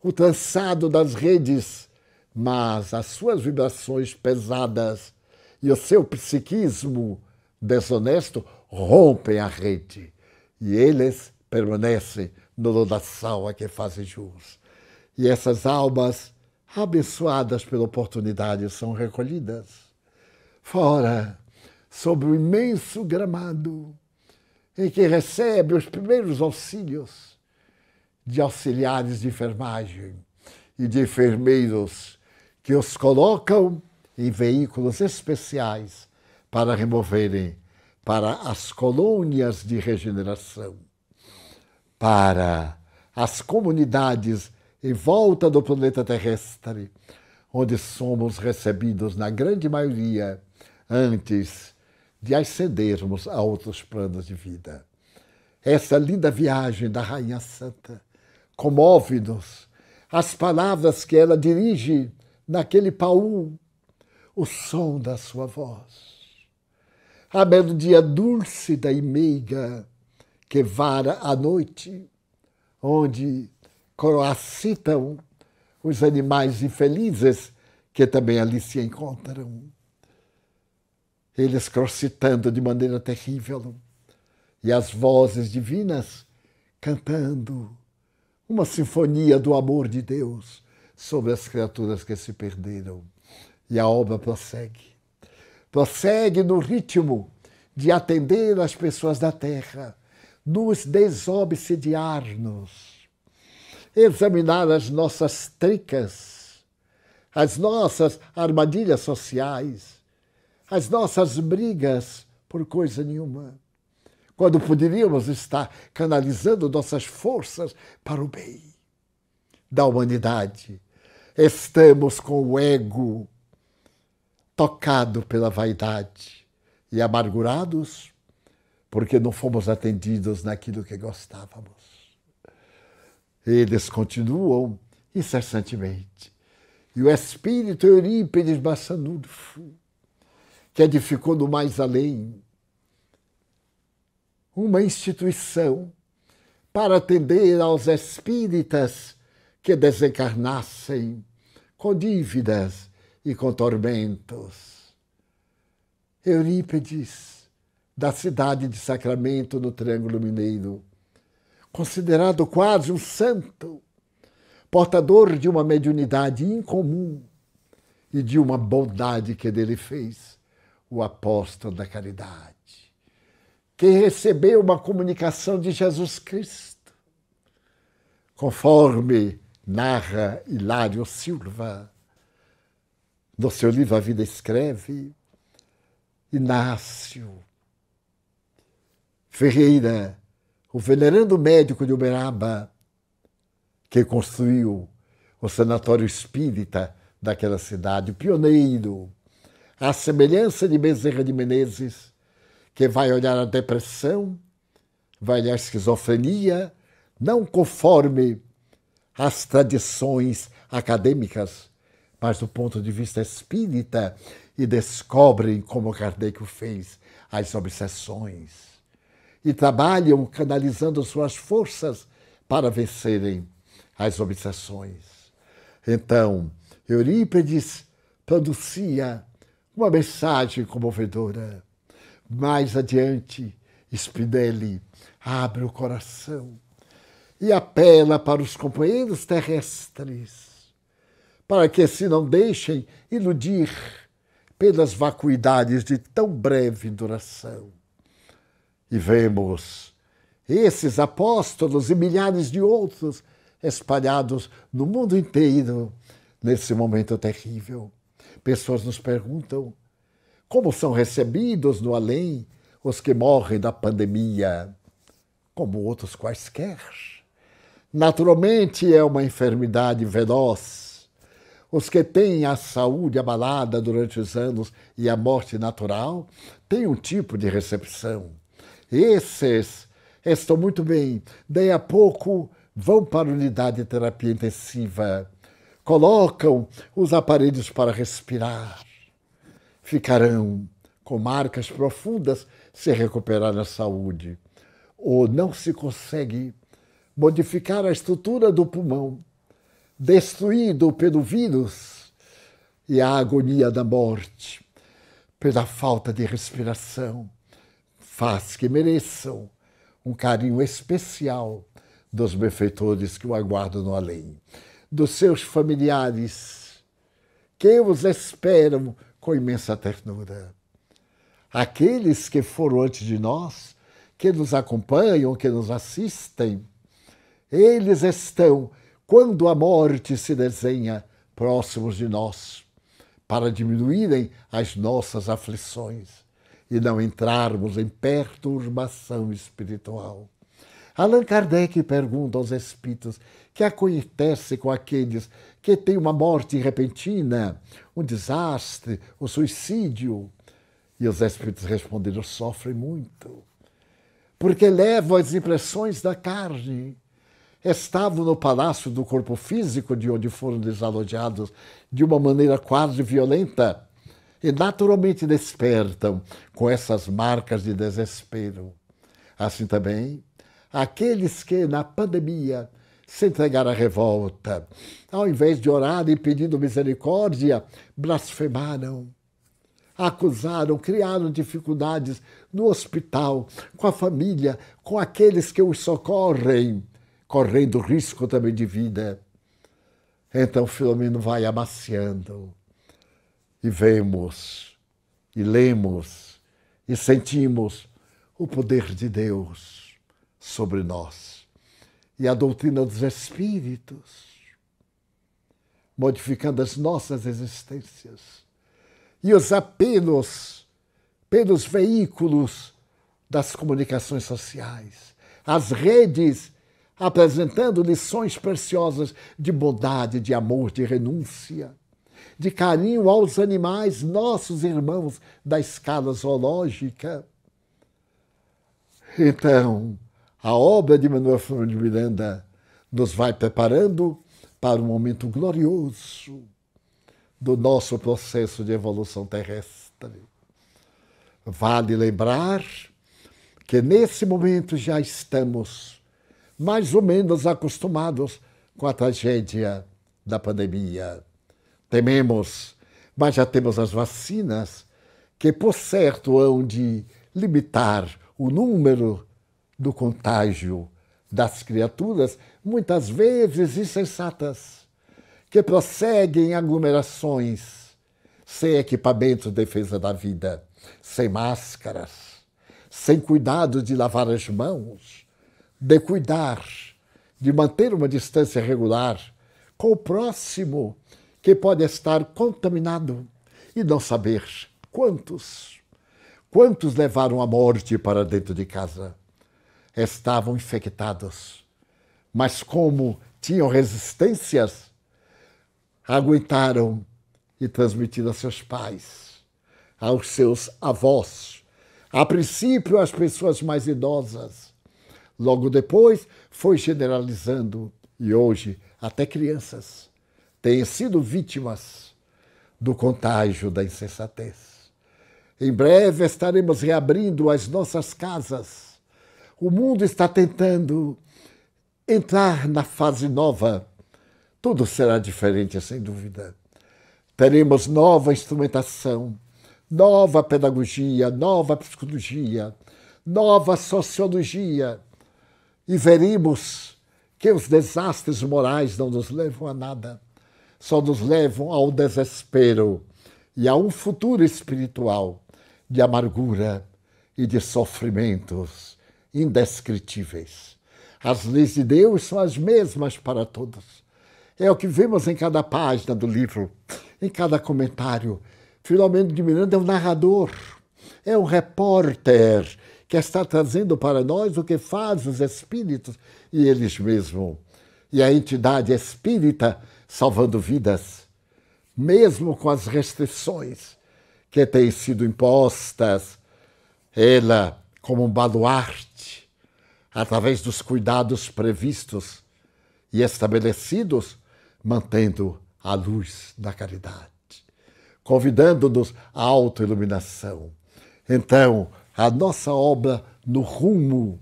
o trançado das redes, mas as suas vibrações pesadas e o seu psiquismo desonesto rompem a rede e eles permanecem no lodação a que fazem jus. E essas almas, abençoadas pela oportunidade, são recolhidas. Fora, sobre o imenso gramado, e que recebe os primeiros auxílios de auxiliares de enfermagem e de enfermeiros que os colocam em veículos especiais para removerem para as colônias de regeneração, para as comunidades em volta do planeta terrestre, onde somos recebidos, na grande maioria, antes de ascendermos a outros planos de vida. Essa linda viagem da Rainha Santa comove-nos. As palavras que ela dirige naquele paú, o som da sua voz, a melodia dulcida e meiga que vara a noite, onde coroacitam os animais infelizes que também ali se encontram eles crocitando de maneira terrível, e as vozes divinas cantando uma sinfonia do amor de Deus sobre as criaturas que se perderam. E a obra prossegue. Prossegue no ritmo de atender as pessoas da terra, nos desobsidiar-nos, examinar as nossas tricas, as nossas armadilhas sociais, as nossas brigas por coisa nenhuma, quando poderíamos estar canalizando nossas forças para o bem da humanidade. Estamos com o ego tocado pela vaidade e amargurados porque não fomos atendidos naquilo que gostávamos. Eles continuam incessantemente. E o espírito Eurípides Bassanulfo que edificou no mais além uma instituição para atender aos espíritas que desencarnassem com dívidas e com tormentos. Eurípedes, da cidade de Sacramento, no Triângulo Mineiro, considerado quase um santo, portador de uma mediunidade incomum e de uma bondade que dele fez o apóstolo da caridade, que recebeu uma comunicação de Jesus Cristo, conforme narra Hilário Silva no seu livro A Vida Escreve, Inácio Ferreira, o venerando médico de Uberaba, que construiu o Sanatório Espírita daquela cidade, pioneiro à semelhança de Bezerra de Menezes, que vai olhar a depressão, vai olhar a esquizofrenia, não conforme as tradições acadêmicas, mas do ponto de vista espírita, e descobrem como Kardec o fez, as obsessões. E trabalham canalizando suas forças para vencerem as obsessões. Então, Eurípides produzia uma mensagem comovedora. Mais adiante, Spinelli abre o coração e apela para os companheiros terrestres, para que se assim não deixem iludir pelas vacuidades de tão breve duração. E vemos esses apóstolos e milhares de outros espalhados no mundo inteiro nesse momento terrível. Pessoas nos perguntam: como são recebidos no além os que morrem da pandemia? Como outros quaisquer. Naturalmente é uma enfermidade veloz. Os que têm a saúde abalada durante os anos e a morte natural têm um tipo de recepção. Esses estão muito bem, daí a pouco vão para a unidade de terapia intensiva colocam os aparelhos para respirar. Ficarão com marcas profundas se recuperar a saúde. Ou não se consegue modificar a estrutura do pulmão, destruído pelo vírus e a agonia da morte, pela falta de respiração, faz que mereçam um carinho especial dos benfeitores que o aguardam no além dos seus familiares, que os esperam com imensa ternura. Aqueles que foram antes de nós, que nos acompanham, que nos assistem, eles estão, quando a morte se desenha, próximos de nós, para diminuírem as nossas aflições e não entrarmos em perturbação espiritual. Allan Kardec pergunta aos espíritos que acontece com aqueles que têm uma morte repentina, um desastre, o um suicídio. E os espíritos responderam: sofrem muito, porque levam as impressões da carne. Estavam no palácio do corpo físico, de onde foram desalojados de uma maneira quase violenta, e naturalmente despertam com essas marcas de desespero. Assim também, aqueles que na pandemia se entregaram à revolta. Ao invés de orar e pedindo misericórdia, blasfemaram, acusaram, criaram dificuldades no hospital, com a família, com aqueles que os socorrem, correndo risco também de vida. Então Filomeno vai amaciando e vemos, e lemos, e sentimos o poder de Deus sobre nós. E a doutrina dos Espíritos, modificando as nossas existências. E os apelos pelos veículos das comunicações sociais, as redes apresentando lições preciosas de bondade, de amor, de renúncia, de carinho aos animais, nossos irmãos da escala zoológica. Então, a obra de Manuel Fernandes de Miranda nos vai preparando para um momento glorioso do nosso processo de evolução terrestre. Vale lembrar que nesse momento já estamos mais ou menos acostumados com a tragédia da pandemia. Tememos, mas já temos as vacinas que, por certo, hão de limitar o número do contágio das criaturas, muitas vezes insensatas, que prosseguem em aglomerações, sem equipamento de defesa da vida, sem máscaras, sem cuidado de lavar as mãos, de cuidar, de manter uma distância regular com o próximo que pode estar contaminado e não saber quantos. Quantos levaram a morte para dentro de casa? estavam infectados. Mas como tinham resistências, aguentaram e transmitiram a seus pais, aos seus avós. A princípio, as pessoas mais idosas. Logo depois, foi generalizando e hoje até crianças têm sido vítimas do contágio da insensatez. Em breve estaremos reabrindo as nossas casas o mundo está tentando entrar na fase nova. Tudo será diferente, sem dúvida. Teremos nova instrumentação, nova pedagogia, nova psicologia, nova sociologia e veremos que os desastres morais não nos levam a nada, só nos levam ao desespero e a um futuro espiritual de amargura e de sofrimentos indescritíveis. As leis de Deus são as mesmas para todos. É o que vemos em cada página do livro, em cada comentário. Filomeno de Miranda é um narrador, é um repórter que está trazendo para nós o que faz os espíritos e eles mesmos. E a entidade espírita salvando vidas, mesmo com as restrições que têm sido impostas, ela, como um baluarte, através dos cuidados previstos e estabelecidos, mantendo a luz da caridade, convidando-nos à autoiluminação. Então, a nossa obra no rumo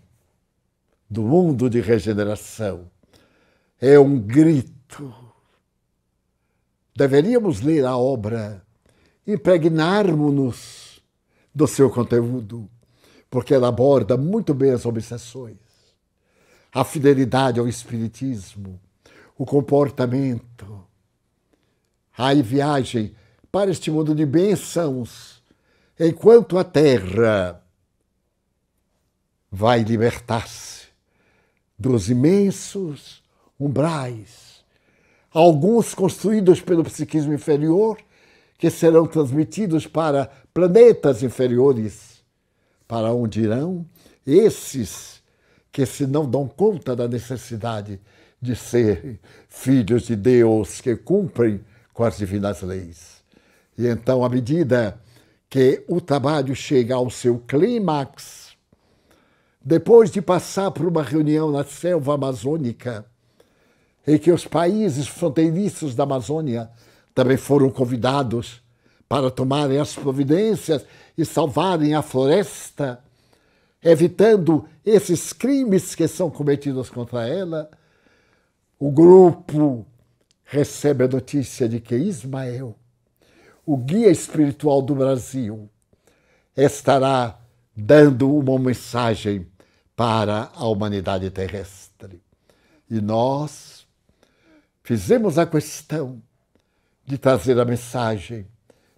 do mundo de regeneração é um grito. Deveríamos ler a obra, impregnarmos-nos do seu conteúdo porque ela aborda muito bem as obsessões, a fidelidade ao espiritismo, o comportamento. Aí viagem para este mundo de bênçãos, enquanto a terra vai libertar-se dos imensos umbrais, alguns construídos pelo psiquismo inferior, que serão transmitidos para planetas inferiores para onde irão esses que se não dão conta da necessidade de ser filhos de Deus, que cumprem com as divinas leis. E então, à medida que o trabalho chega ao seu clímax, depois de passar por uma reunião na selva amazônica, em que os países fronteiriços da Amazônia também foram convidados para tomarem as providências e salvarem a floresta, evitando esses crimes que são cometidos contra ela, o grupo recebe a notícia de que Ismael, o guia espiritual do Brasil, estará dando uma mensagem para a humanidade terrestre. E nós fizemos a questão de trazer a mensagem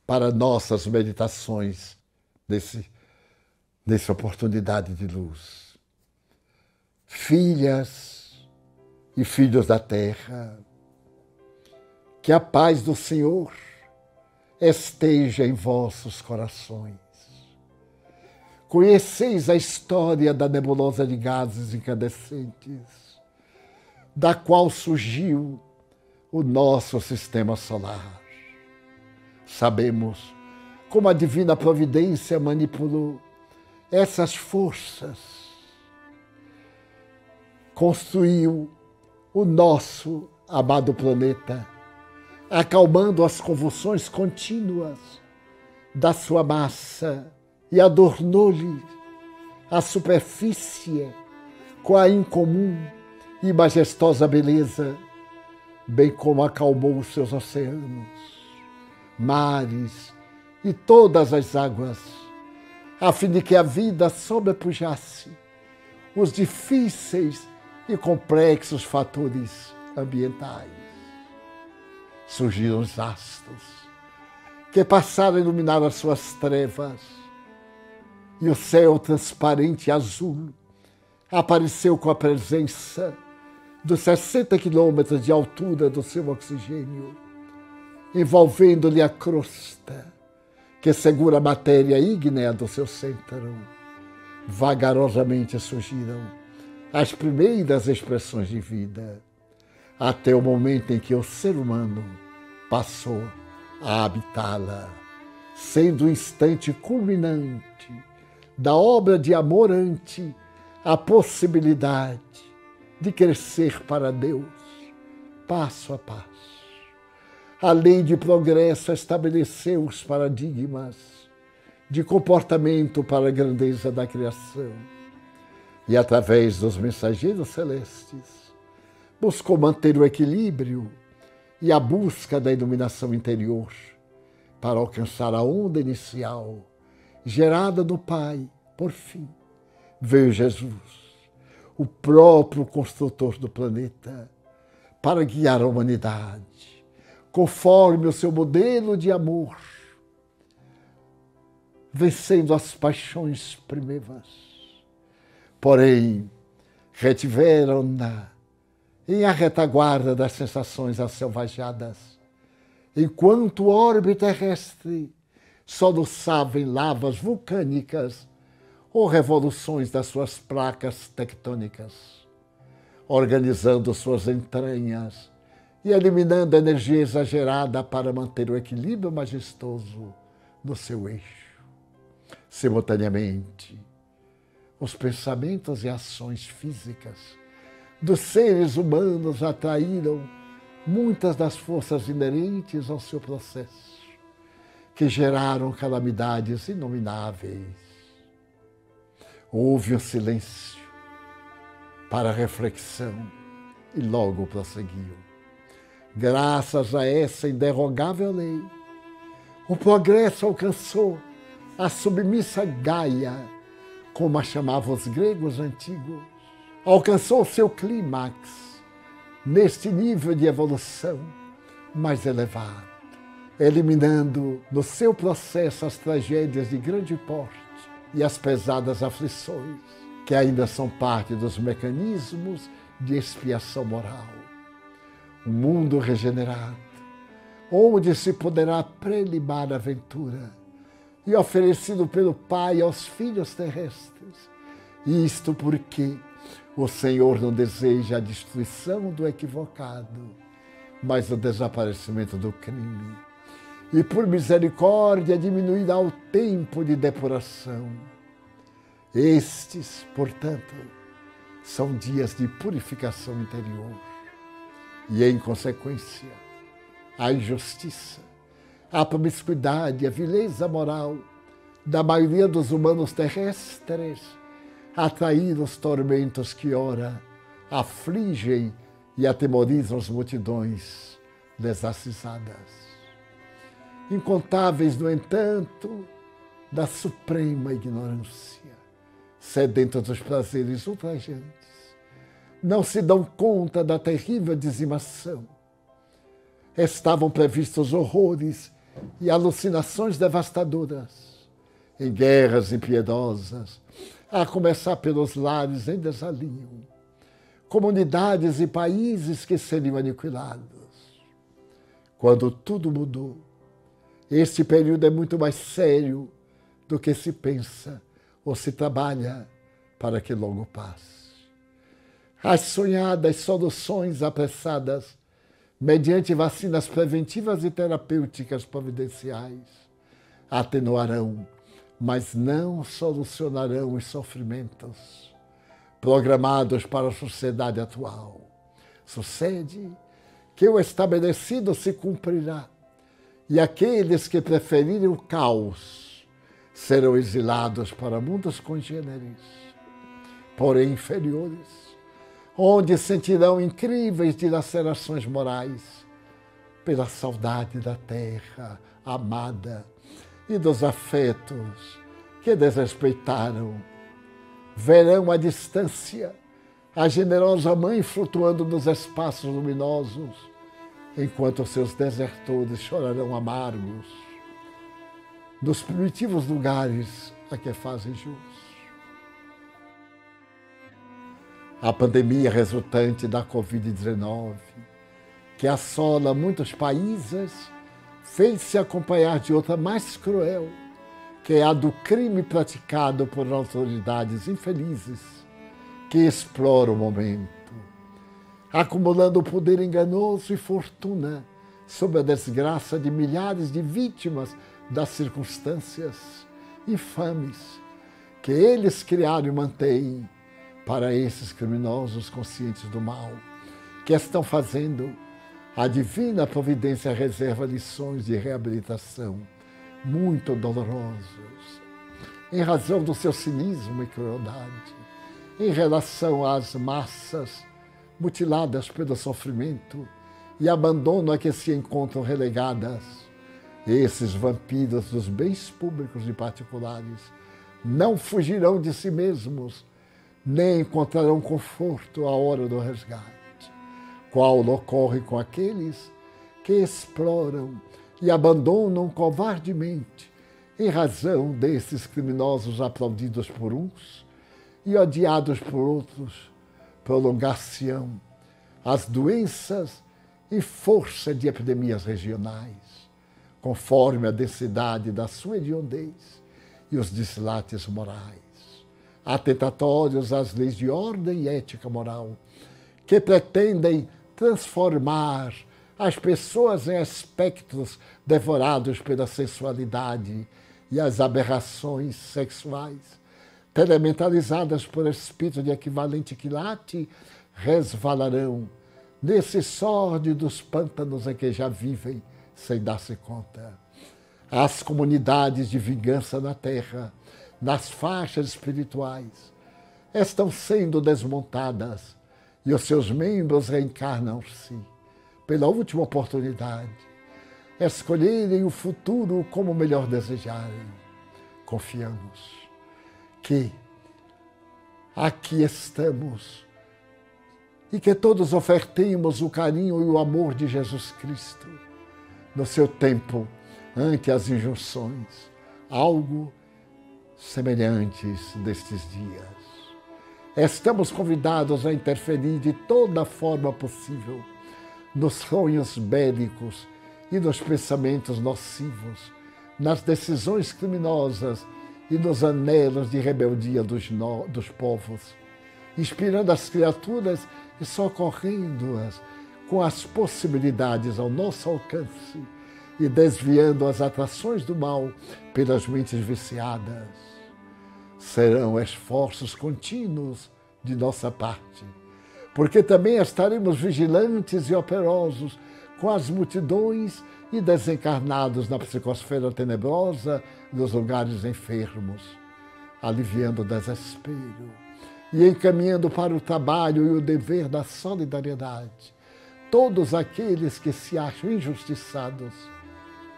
para nossas meditações desse, dessa oportunidade de luz. Filhas e filhos da terra, que a paz do Senhor esteja em vossos corações. Conheceis a história da nebulosa de gases incandescentes, da qual surgiu o nosso sistema solar. Sabemos como a divina providência manipulou essas forças, construiu o nosso amado planeta, acalmando as convulsões contínuas da sua massa e adornou-lhe a superfície com a incomum e majestosa beleza, bem como acalmou os seus oceanos mares e todas as águas, a fim de que a vida sobrepujasse os difíceis e complexos fatores ambientais. Surgiram os astros, que passaram a iluminar as suas trevas, e o céu transparente e azul apareceu com a presença dos 60 quilômetros de altura do seu oxigênio envolvendo-lhe a crosta que segura a matéria ígnea do seu centro. Vagarosamente surgiram as primeiras expressões de vida, até o momento em que o ser humano passou a habitá-la, sendo o instante culminante da obra de amor ante a possibilidade de crescer para Deus, passo a passo a lei de progresso estabeleceu os paradigmas de comportamento para a grandeza da criação. E através dos mensageiros celestes, buscou manter o equilíbrio e a busca da iluminação interior para alcançar a onda inicial gerada do Pai, por fim, veio Jesus, o próprio construtor do planeta, para guiar a humanidade conforme o seu modelo de amor, vencendo as paixões primeiras. Porém, retiveram-na em a retaguarda das sensações asselvajadas, enquanto o orbe terrestre soluçava em lavas vulcânicas ou revoluções das suas placas tectônicas, organizando suas entranhas e eliminando a energia exagerada para manter o equilíbrio majestoso no seu eixo. Simultaneamente, os pensamentos e ações físicas dos seres humanos atraíram muitas das forças inerentes ao seu processo, que geraram calamidades inomináveis. Houve um silêncio para reflexão e logo prosseguiu. Graças a essa inderrogável lei, o progresso alcançou a submissa Gaia, como a chamavam os gregos antigos, alcançou seu clímax neste nível de evolução mais elevado, eliminando no seu processo as tragédias de grande porte e as pesadas aflições que ainda são parte dos mecanismos de expiação moral um mundo regenerado, onde se poderá prelimar a aventura e oferecido pelo Pai aos filhos terrestres. Isto porque o Senhor não deseja a destruição do equivocado, mas o desaparecimento do crime. E por misericórdia diminuída o tempo de depuração. Estes, portanto, são dias de purificação interior e, em é consequência, a injustiça, a promiscuidade, a vileza moral da maioria dos humanos terrestres atraíram os tormentos que, ora, afligem e atemorizam as multidões desacisadas. Incontáveis, no entanto, da suprema ignorância, sedentos dos prazeres ultrajantes não se dão conta da terrível dizimação. Estavam previstos horrores e alucinações devastadoras, em guerras impiedosas, a começar pelos lares em desalinho, comunidades e países que seriam aniquilados. Quando tudo mudou, este período é muito mais sério do que se pensa ou se trabalha para que logo passe as sonhadas soluções apressadas, mediante vacinas preventivas e terapêuticas providenciais, atenuarão, mas não solucionarão os sofrimentos programados para a sociedade atual. Sucede que o estabelecido se cumprirá e aqueles que preferirem o caos serão exilados para mundos congêneres, porém inferiores onde sentirão incríveis dilacerações morais pela saudade da terra amada e dos afetos que desrespeitaram. Verão à distância a generosa mãe flutuando nos espaços luminosos, enquanto seus desertores chorarão amargos nos primitivos lugares a que fazem jus. a pandemia resultante da Covid-19, que assola muitos países, fez-se acompanhar de outra mais cruel, que é a do crime praticado por autoridades infelizes que exploram o momento, acumulando poder enganoso e fortuna sob a desgraça de milhares de vítimas das circunstâncias infames que eles criaram e mantêm para esses criminosos conscientes do mal, que estão fazendo a divina providência reserva lições de reabilitação muito dolorosos, em razão do seu cinismo e crueldade, em relação às massas mutiladas pelo sofrimento e abandono a que se encontram relegadas. Esses vampiros dos bens públicos e particulares não fugirão de si mesmos nem encontrarão conforto à hora do resgate, qual ocorre com aqueles que exploram e abandonam covardemente, em razão desses criminosos aplaudidos por uns e odiados por outros, prolongar-se-ão as doenças e força de epidemias regionais, conforme a densidade da sua hediondez e os deslates morais atentatórios às leis de ordem e ética moral, que pretendem transformar as pessoas em aspectos devorados pela sensualidade e as aberrações sexuais, telementalizadas por espírito de equivalente quilate, resvalarão nesse sorde dos pântanos em que já vivem, sem dar-se conta. As comunidades de vingança na terra, nas faixas espirituais, estão sendo desmontadas e os seus membros reencarnam-se pela última oportunidade, escolherem o futuro como melhor desejarem. Confiamos que aqui estamos e que todos ofertemos o carinho e o amor de Jesus Cristo no seu tempo ante as injunções, algo semelhantes destes dias. Estamos convidados a interferir de toda forma possível nos sonhos bélicos e nos pensamentos nocivos, nas decisões criminosas e nos anelos de rebeldia dos, no, dos povos, inspirando as criaturas e socorrendo-as com as possibilidades ao nosso alcance e desviando as atrações do mal pelas mentes viciadas serão esforços contínuos de nossa parte, porque também estaremos vigilantes e operosos com as multidões e desencarnados na psicosfera tenebrosa dos lugares enfermos, aliviando o desespero e encaminhando para o trabalho e o dever da solidariedade todos aqueles que se acham injustiçados,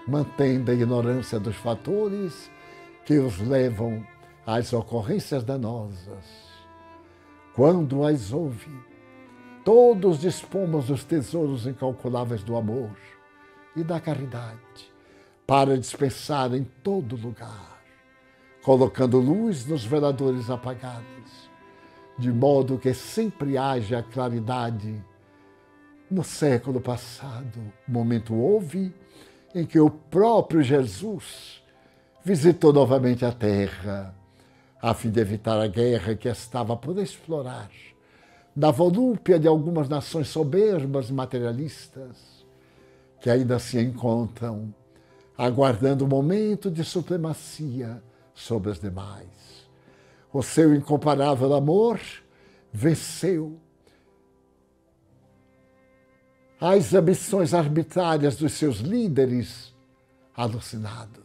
mantendo a ignorância dos fatores que os levam as ocorrências danosas. Quando as houve, todos dispomos dos tesouros incalculáveis do amor e da caridade para dispensar em todo lugar, colocando luz nos veladores apagados, de modo que sempre haja claridade. No século passado, momento houve em que o próprio Jesus visitou novamente a terra a fim de evitar a guerra que estava por explorar, da volúpia de algumas nações soberbas e materialistas, que ainda se encontram aguardando o momento de supremacia sobre as demais. O seu incomparável amor venceu as ambições arbitrárias dos seus líderes alucinados.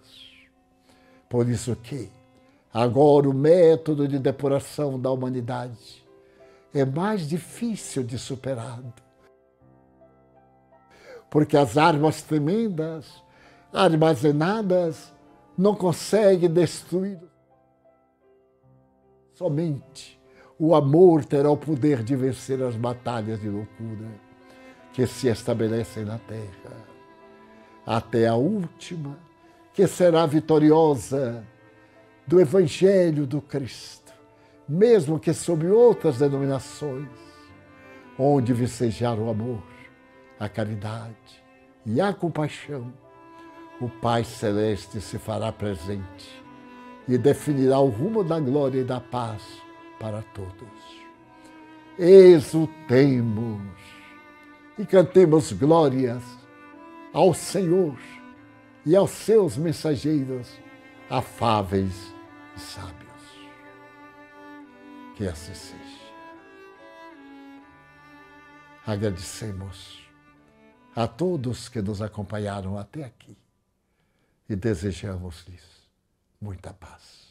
Por isso que, Agora, o método de depuração da humanidade é mais difícil de superar. Porque as armas tremendas, armazenadas, não conseguem destruir. Somente o amor terá o poder de vencer as batalhas de loucura que se estabelecem na terra, até a última, que será vitoriosa do Evangelho do Cristo, mesmo que sob outras denominações, onde vicejar o amor, a caridade e a compaixão, o Pai Celeste se fará presente e definirá o rumo da glória e da paz para todos. Exultemos e cantemos glórias ao Senhor e aos seus mensageiros afáveis sábios. Que assim seja. Agradecemos a todos que nos acompanharam até aqui e desejamos-lhes muita paz.